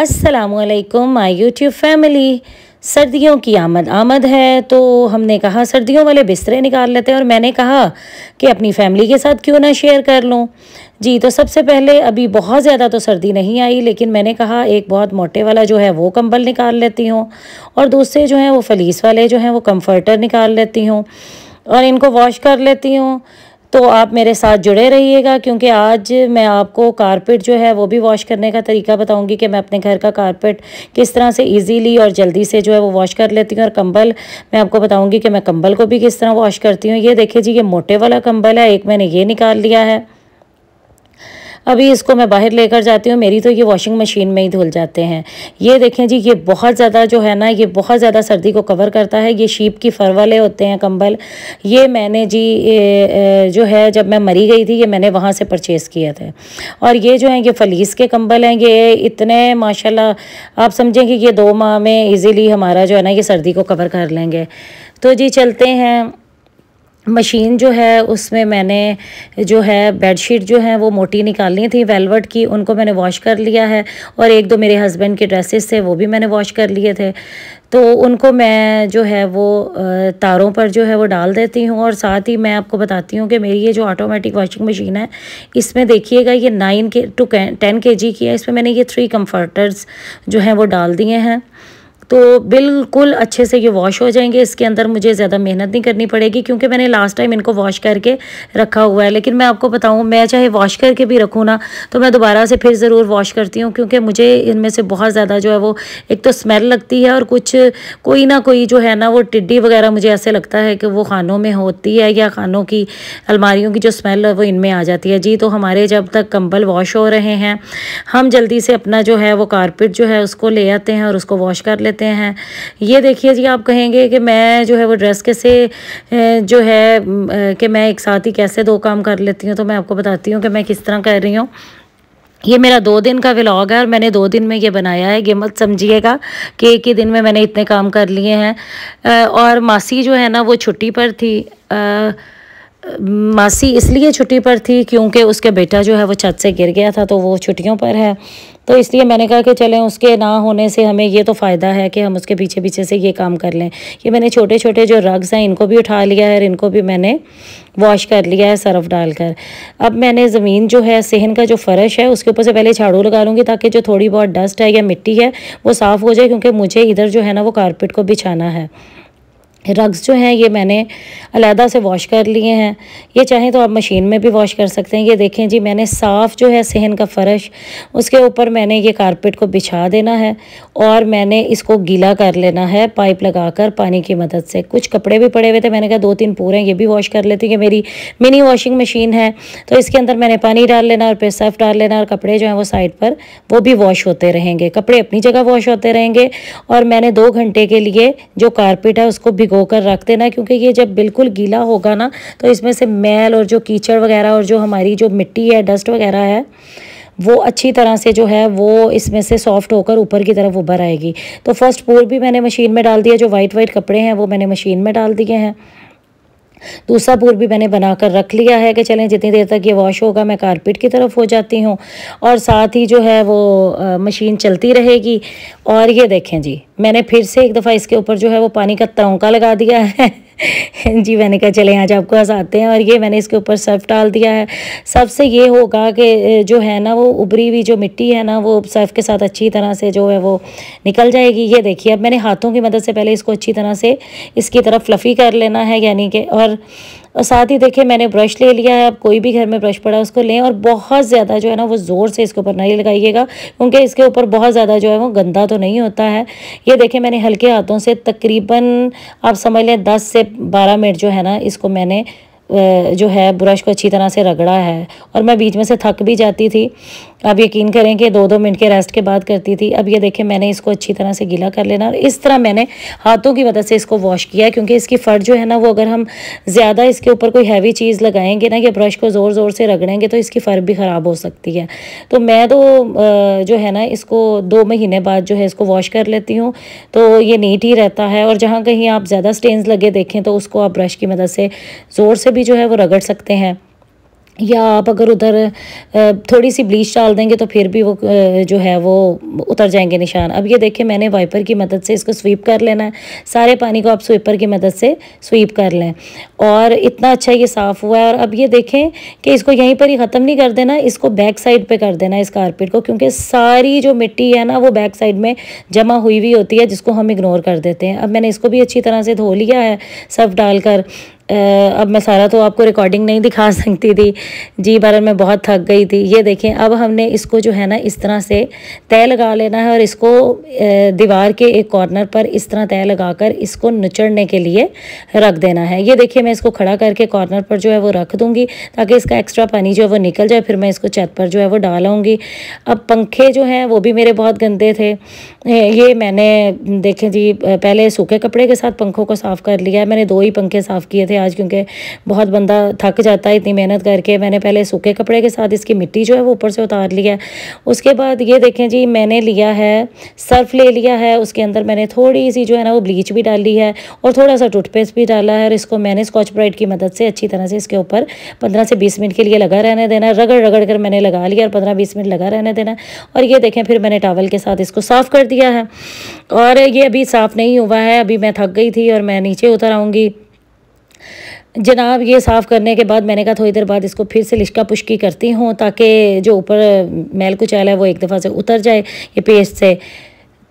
असलकम my YouTube family सर्दियों की आमद आमद है तो हमने कहा सर्दियों वाले बिस्तरे निकाल लेते हैं और मैंने कहा कि अपनी फैमिली के साथ क्यों ना शेयर कर लूँ जी तो सबसे पहले अभी बहुत ज़्यादा तो सर्दी नहीं आई लेकिन मैंने कहा एक बहुत मोटे वाला जो है वो कंबल निकाल लेती हूँ और दूसरे जो हैं वो फलीस वाले जो हैं वो कंफर्टर निकाल लेती हूँ और इनको वॉश कर लेती हूँ तो आप मेरे साथ जुड़े रहिएगा क्योंकि आज मैं आपको कारपेट जो है वो भी वॉश करने का तरीका बताऊंगी कि मैं अपने घर का कारपेट किस तरह से इजीली और जल्दी से जो है वो वॉश कर लेती हूँ और कंबल मैं आपको बताऊंगी कि मैं कंबल को भी किस तरह वॉश करती हूँ ये देखिए जी ये मोटे वाला कंबल है एक मैंने ये निकाल लिया है अभी इसको मैं बाहर लेकर जाती हूँ मेरी तो ये वॉशिंग मशीन में ही धुल जाते हैं ये देखें जी ये बहुत ज़्यादा जो है ना ये बहुत ज़्यादा सर्दी को कवर करता है ये शीप की फर वाले होते हैं कंबल ये मैंने जी जो है जब मैं मरी गई थी ये मैंने वहाँ से परचेज़ किए थे और ये जो है ये फलीस के कंबल हैं ये इतने माशाला आप समझें कि ये दो माह में ईज़िली हमारा जो है ना ये सर्दी को कवर कर लेंगे तो जी चलते हैं मशीन जो है उसमें मैंने जो है बेडशीट जो है वो मोटी निकालनी थी वेलवेट की उनको मैंने वॉश कर लिया है और एक दो मेरे हस्बैंड के ड्रेसेस थे वो भी मैंने वॉश कर लिए थे तो उनको मैं जो है वो तारों पर जो है वो डाल देती हूँ और साथ ही मैं आपको बताती हूँ कि मेरी ये जो ऑटोमेटिक वॉशिंग मशीन है इसमें देखिएगा ये नाइन के टू टेन के जी की है इसमें मैंने ये थ्री कम्फर्टर्स जो हैं वो डाल दिए हैं तो बिल्कुल अच्छे से ये वॉश हो जाएंगे इसके अंदर मुझे ज़्यादा मेहनत नहीं करनी पड़ेगी क्योंकि मैंने लास्ट टाइम इनको वॉश करके रखा हुआ है लेकिन मैं आपको बताऊँ मैं चाहे वॉश करके भी रखूँ ना तो मैं दोबारा से फिर ज़रूर वॉश करती हूँ क्योंकि मुझे इनमें से बहुत ज़्यादा जो है वो एक तो स्मेल लगती है और कुछ कोई ना कोई जो है ना वो टिड्डी वगैरह मुझे ऐसे लगता है कि वो खानों में होती है या खानों की अलमारियों की जो स्मेल है वो इनमें आ जाती है जी तो हमारे जब तक कंबल वॉश हो रहे हैं हम जल्दी से अपना जो है वो कारपेट जो है उसको ले आते हैं और उसको वॉश कर लेते लेते हैं ये देखिए जी आप कहेंगे कि मैं जो है वो ड्रेस कैसे जो है कि मैं एक साथ ही कैसे दो काम कर लेती हूँ तो मैं आपको बताती हूँ कि मैं किस तरह कर रही हूँ ये मेरा दो दिन का व्लॉग है और मैंने दो दिन में ये बनाया है ये मत समझिएगा कि एक ही दिन में मैंने इतने काम कर लिए हैं और मासी जो है ना वो छुट्टी पर थी आ, मासी इसलिए छुट्टी पर थी क्योंकि उसके बेटा जो है वो छत से गिर गया था तो वो छुट्टियों पर है तो इसलिए मैंने कहा कि चलें उसके ना होने से हमें ये तो फ़ायदा है कि हम उसके पीछे पीछे से ये काम कर लें ये मैंने छोटे छोटे जो रग्स हैं इनको भी उठा लिया है और इनको भी मैंने वॉश कर लिया है सर्फ डालकर अब मैंने ज़मीन जो है सेहन का जो फ़र्श है उसके ऊपर से पहले झाड़ू लगा लूँगी ताकि जो थोड़ी बहुत डस्ट है या मिट्टी है वो साफ़ हो जाए क्योंकि मुझे इधर जो है ना वो कारपेट को बिछाना है रग्स जो हैं ये मैंने अलहदा से वॉश कर लिए हैं ये चाहें तो आप मशीन में भी वॉश कर सकते हैं ये देखें जी मैंने साफ़ जो है सहन का फ़र्श उसके ऊपर मैंने ये कारपेट को बिछा देना है और मैंने इसको गीला कर लेना है पाइप लगाकर पानी की मदद से कुछ कपड़े भी पड़े हुए थे मैंने कहा दो तीन पूरे ये भी वॉश कर लेती कि मेरी मिनी वॉशिंग मशीन है तो इसके अंदर मैंने पानी डाल लेना और फिर सर्फ डाल लेना और कपड़े जो हैं वो साइड पर वो भी वॉश होते रहेंगे कपड़े अपनी जगह वॉश होते रहेंगे और मैंने दो घंटे के लिए जो कारपेट है उसको भिगो कर रख देना क्योंकि ये जब बिल्कुल गीला होगा ना तो इसमें से मैल और जो कीचड़ वगैरह और जो हमारी जो मिट्टी है डस्ट वगैरह है वो अच्छी तरह से जो है वो इसमें से सॉफ्ट होकर ऊपर की तरफ उभर आएगी तो फर्स्ट पोर भी मैंने मशीन में डाल दिया जो वाइट वाइट कपड़े हैं वो मैंने मशीन में डाल दिए हैं दूसरा पूर भी मैंने बना कर रख लिया है कि चलें जितनी देर तक ये वॉश होगा मैं कारपेट की तरफ हो जाती हूँ और साथ ही जो है वो आ, मशीन चलती रहेगी और ये देखें जी मैंने फिर से एक दफ़ा इसके ऊपर जो है वो पानी का तौका लगा दिया है जी मैंने कहा चले आज आपको हंसाते हैं और ये मैंने इसके ऊपर सर्फ डाल दिया है सर्फ से ये होगा कि जो है ना वो उभरी हुई जो मिट्टी है ना वो सर्फ के साथ अच्छी तरह से जो है वो निकल जाएगी ये देखिए अब मैंने हाथों की मदद से पहले इसको अच्छी तरह से इसकी तरफ फ्लफ़ी कर लेना है यानी कि और और साथ ही देखिए मैंने ब्रश ले लिया है आप कोई भी घर में ब्रश पड़ा उसको लें और बहुत ज़्यादा जो है ना वो ज़ोर से इसके ऊपर नहीं लगाइएगा क्योंकि इसके ऊपर बहुत ज़्यादा जो है वो गंदा तो नहीं होता है ये देखिए मैंने हल्के हाथों से तकरीबन आप समझ लें दस से बारह मिनट जो है ना इसको मैंने जो है ब्रश को अच्छी तरह से रगड़ा है और मैं बीच में से थक भी जाती थी अब यकीन करें कि दो दो मिनट के रेस्ट के बाद करती थी अब ये देखें मैंने इसको अच्छी तरह से गीला कर लेना और इस तरह मैंने हाथों की मदद से इसको वॉश किया क्योंकि इसकी फट जो है ना वो अगर हम ज़्यादा इसके ऊपर कोई हैवी चीज़ लगाएंगे ना या ब्रश को ज़ोर ज़ोर से रगड़ेंगे तो इसकी फ़र भी ख़राब हो सकती है तो मैं तो जो है ना इसको दो महीने बाद जो है इसको वॉश कर लेती हूँ तो ये नीट ही रहता है और जहाँ कहीं आप ज़्यादा स्टेन्स लगे देखें तो उसको आप ब्रश की मदद से ज़ोर से भी जो है वो रगड़ सकते हैं या आप अगर उधर थोड़ी सी ब्लीच डाल देंगे तो फिर भी वो जो है वो उतर जाएंगे निशान अब ये देखिए मैंने वाइपर की मदद से इसको स्वीप कर लेना है सारे पानी को आप स्वीपर की मदद से स्वीप कर लें और इतना अच्छा ये साफ़ हुआ है और अब ये देखें कि इसको यहीं पर ही ख़त्म नहीं कर देना इसको बैक साइड पर कर देना इस कारपेट को क्योंकि सारी जो मिट्टी है ना वो बैक साइड में जमा हुई हुई होती है जिसको हम इग्नोर कर देते हैं अब मैंने इसको भी अच्छी तरह से धो लिया है सब डालकर अब मैं सारा तो आपको रिकॉर्डिंग नहीं दिखा सकती थी जी भरन मैं बहुत थक गई थी ये देखें अब हमने इसको जो है ना इस तरह से तय लगा लेना है और इसको दीवार के एक कॉर्नर पर इस तरह तय लगाकर इसको नचड़ने के लिए रख देना है ये देखिए मैं इसको खड़ा करके कॉर्नर पर जो है वो रख दूँगी ताकि इसका एक्स्ट्रा पानी जो है वो निकल जाए फिर मैं इसको छत पर जो है वो डालूँगी अब पंखे जो हैं वो भी मेरे बहुत गंदे थे ये मैंने देखें जी पहले सूखे कपड़े के साथ पंखों को साफ़ कर लिया है मैंने दो ही पंखे साफ़ किए थे आज क्योंकि बहुत बंदा थक जाता है इतनी मेहनत करके मैंने पहले सूखे कपड़े के साथ इसकी मिट्टी जो है वो ऊपर से उतार लिया है उसके बाद ये देखें जी मैंने लिया है सर्फ ले लिया है उसके अंदर मैंने थोड़ी सी जो है ना वो ब्लीच भी डाली है और थोड़ा सा टूथपेस्ट भी डाला है और इसको मैंने स्कॉच ब्राइट की मदद से अच्छी तरह से इसके ऊपर पंद्रह से बीस मिनट के लिए लगा रहने देना रगड़ रगड़ कर मैंने लगा लिया और पंद्रह बीस मिनट लगा रहने देना और ये देखें फिर मैंने टावल के साथ इसको साफ़ कर दिया है और ये अभी साफ़ नहीं हुआ है अभी मैं थक गई थी और मैं नीचे उतर आऊँगी जनाब ये साफ़ करने के बाद मैंने कहा थोड़ी देर बाद इसको फिर से लिशका पुश्की करती हूँ ताकि जो ऊपर मैल कुचैल है वो एक दफ़ा से उतर जाए ये पेस्ट से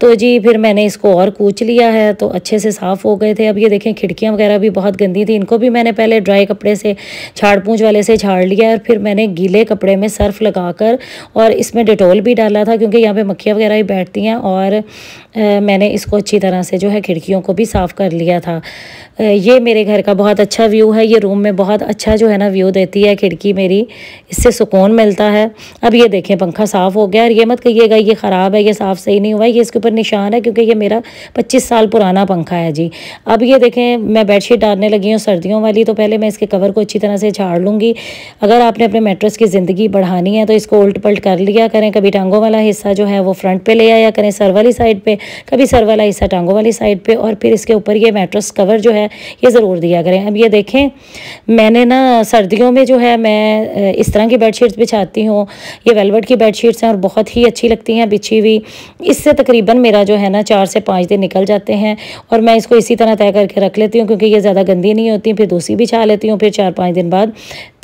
तो जी फिर मैंने इसको और कूच लिया है तो अच्छे से साफ़ हो गए थे अब ये देखें खिड़कियाँ वगैरह भी बहुत गंदी थी इनको भी मैंने पहले ड्राई कपड़े से झाड़ पूछ वाले से झाड़ लिया और फिर मैंने गीले कपड़े में सर्फ लगा कर और इसमें डिटोल भी डाला था क्योंकि यहाँ पर मक्खियाँ वगैरह भी बैठती हैं और आ, मैंने इसको अच्छी तरह से जो है खिड़कियों को भी साफ़ कर लिया था आ, ये मेरे घर का बहुत अच्छा व्यू है ये रूम में बहुत अच्छा जो है ना व्यू देती है खिड़की मेरी इससे सुकून मिलता है अब ये देखें पंखा साफ़ हो गया और ये मत कहिएगा ये ख़राब है ये साफ़ सही नहीं हुआ ये इसके ऊपर निशान है क्योंकि ये मेरा पच्चीस साल पुराना पंखा है जी अब ये देखें मैं बेडशीट डालने लगी हूँ सर्दियों वाली तो पहले मैं इसके कवर को अच्छी तरह से झाड़ लूँगी अगर आपने अपने मेट्रस की ज़िंदगी बढ़ानी है तो इसको उल्ट पलट कर लिया करें कभी टांगों वाला हिस्सा जो है वो फ्रंट पर ले आया करें सर वाली साइड पर कभी सर वाला हिस्सा टांगों वाली साइड पर और फिर इसके ऊपर ये मेट्रस कवर जो है ये ज़रूर दिया करें अब ये देखें मैंने ना सर्दियों में जो है मैं इस तरह की बेडशीट्स बिछाती हूँ ये वेलवेट की बेडशीट्स हैं और बहुत ही अच्छी लगती हैं बिछी हुई इससे तकरीबन तकरीबन मेरा जो है ना चार से पाँच दिन निकल जाते हैं और मैं इसको इसी तरह तय करके रख लेती हूँ क्योंकि ये ज़्यादा गंदी नहीं होती फिर दूसरी भी छा लेती हूँ फिर चार पाँच दिन बाद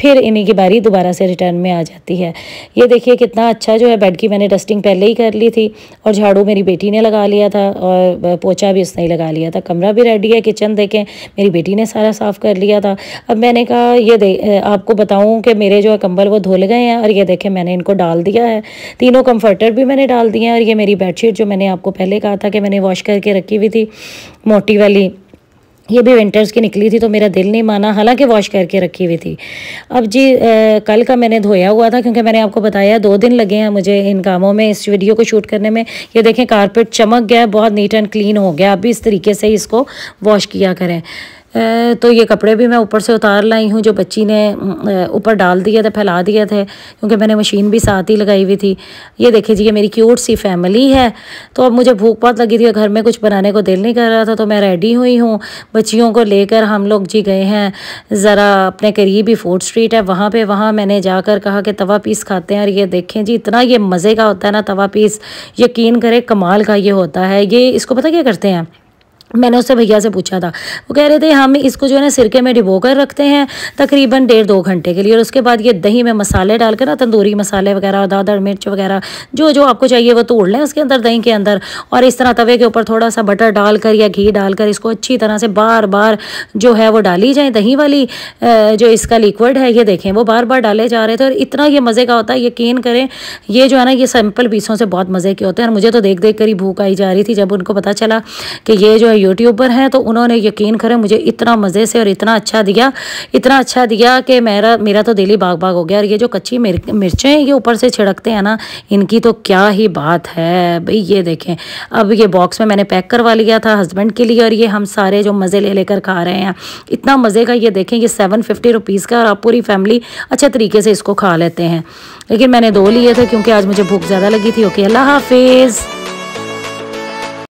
फिर इन्हीं की बारी दोबारा से रिटर्न में आ जाती है ये देखिए कितना अच्छा जो है बेड की मैंने डस्टिंग पहले ही कर ली थी और झाड़ू मेरी बेटी ने लगा लिया था और पोचा भी उसने ही लगा लिया था कमरा भी रेडी है किचन देखें मेरी बेटी ने सारा साफ़ कर लिया था अब मैंने कहा ये दे आपको बताऊँ कि मेरे जो है कंबल वो धुल गए हैं और ये देखें मैंने इनको डाल दिया है तीनों कम्फर्टर भी मैंने डाल दिए हैं और ये मेरी बेडशीट जो मैंने आप आपको पहले कहा था कि मैंने वॉश करके रखी हुई थी मोटी वाली ये भी विंटर्स की निकली थी तो मेरा दिल नहीं माना हालांकि वॉश करके रखी हुई थी अब जी आ, कल का मैंने धोया हुआ था क्योंकि मैंने आपको बताया दो दिन लगे हैं मुझे इन कामों में इस वीडियो को शूट करने में ये देखें कारपेट चमक गया बहुत नीट एंड क्लीन हो गया अब भी इस तरीके से इसको वॉश किया करें तो ये कपड़े भी मैं ऊपर से उतार लाई हूँ जो बच्ची ने ऊपर डाल दिए थे फैला दिए थे क्योंकि मैंने मशीन भी साथ ही लगाई हुई थी ये देखिए जी ये मेरी क्यूट सी फैमिली है तो अब मुझे भूख बहुत लगी थी घर में कुछ बनाने को दिल नहीं कर रहा था तो मैं रेडी हुई हूँ बच्चियों को लेकर हम लोग जी गए हैं ज़रा अपने करीब ही फूड स्ट्रीट है वहाँ पर वहाँ मैंने जाकर कहा कि तवा पीस खाते हैं और ये देखें जी इतना ये मज़े का होता है ना तवा पीस यकीन करें कमाल का ये होता है ये इसको पता क्या करते हैं मैंने उससे भैया से पूछा था वो कह रहे थे हम हाँ, इसको जो है ना सिरके में डिबो कर रखते हैं तकरीबन डेढ़ दो घंटे के लिए और उसके बाद ये दही में मसाले डालकर ना तंदूरी मसाले वगैरह दादर मिर्च वगैरह जो जो आपको चाहिए वो तोड़ लें उसके अंदर दही के अंदर और इस तरह तवे के ऊपर थोड़ा सा बटर डालकर या घी डालकर इसको अच्छी तरह से बार बार जो है वो डाली जाए दही वाली जो इसका लिक्विड है ये देखें वो बार बार डाले जा रहे थे और इतना ये मज़े का होता है यकीन करें ये जो है ना ये सैम्पल पीसों से बहुत मज़े के होते हैं और मुझे तो देख देख कर ही भूख आई जा रही थी जब उनको पता चला कि ये जो है यूट्यूबर हैं तो उन्होंने यकीन करें मुझे इतना मज़े से और इतना अच्छा दिया इतना अच्छा दिया कि मेरा मेरा तो दिल ही बाग बाग हो गया और ये जो कच्ची मिर, मिर्चें ये ऊपर से छिड़कते हैं ना इनकी तो क्या ही बात है भाई ये देखें अब ये बॉक्स में मैंने पैक करवा लिया था हस्बैंड के लिए और ये हम सारे जो मज़े ले लेकर खा रहे हैं इतना मज़े का ये देखें ये सेवन फिफ्टी रुपीज़ का और आप पूरी फैमिली अच्छे तरीके से इसको खा लेते हैं लेकिन मैंने दो लिए थे क्योंकि आज मुझे भूख ज़्यादा लगी थी ओके अल्लाह हाफिज़